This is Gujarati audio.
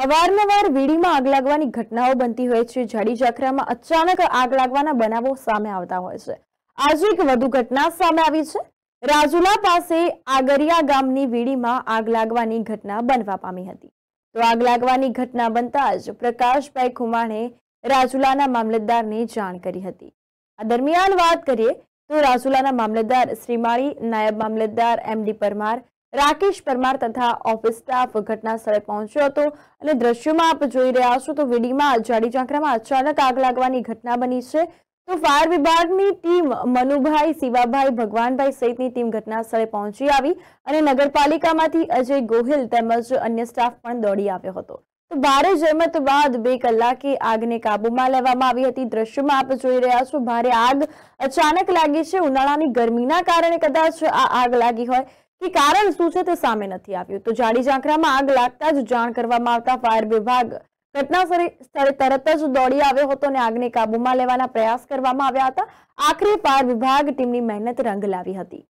અવારનવાર વીડીમાં આગ લાગવાની ઘટનાઓ બનતી હોય છે જાડી જાખરામાં અચાનક આગ લાગવાના બનાવો સામે આવતા હોય છે આજે એક વધુ ઘટના સામે આવી છે રાજુલા પાસે આગરિયા ગામની વીડીમાં આગ લાગવાની ઘટના બનવા પામી હતી તો આગ લાગવાની ઘટના બનતા જ પ્રકાશભાઈ ખુમાણે રાજુલાના મામલતદારને જાણ કરી હતી આ દરમિયાન વાત કરીએ તો રાજુલાના મામલતદાર શ્રીમાળી નાયબ મામલતદાર એમડી પરમાર રાકેશ પરમાર તથા ઓફિસ સ્ટાફ ઘટના સ્થળે પહોંચ્યો હતો અને દ્રશ્યોમાં આપ જોઈ રહ્યા છો તો વીડીમાં અજાડી ચાંકરામાં અચાનક આગ લાગવાની ઘટના બની છે તો ફાયર વિભાગની ટીમ મનુભાઈ શિવાભાઈ ભગવાનભાઈ સહિતની ટીમ ઘટના સ્થળે પહોંચી આવી અને નગરપાલિકામાંથી અજય ગોહિલ તેમજ અન્ય સ્ટાફ પણ દોડી આવ્યો હતો તો ભારે જહેમત બાદ બે કલાકે આગને કાબૂમાં લેવામાં આવી હતી દ્રશ્યમાં આપ જોઈ રહ્યા છો ભારે આગ અચાનક લાગી છે ઉનાળાની ગરમીના કારણે કદાચ આ આગ લાગી હોય કે કારણ શું છે તે સામે નથી આવ્યું તો જાડી ઝાંખરામાં આગ લાગતા જ જાણ કરવામાં આવતા ફાયર વિભાગ ઘટના સ્થળે તરત જ દોડી આવ્યો હતો અને આગને કાબૂમાં લેવાના પ્રયાસ કરવામાં આવ્યા હતા આખરે ફાયર વિભાગ ટીમની મહેનત રંગ લાવી હતી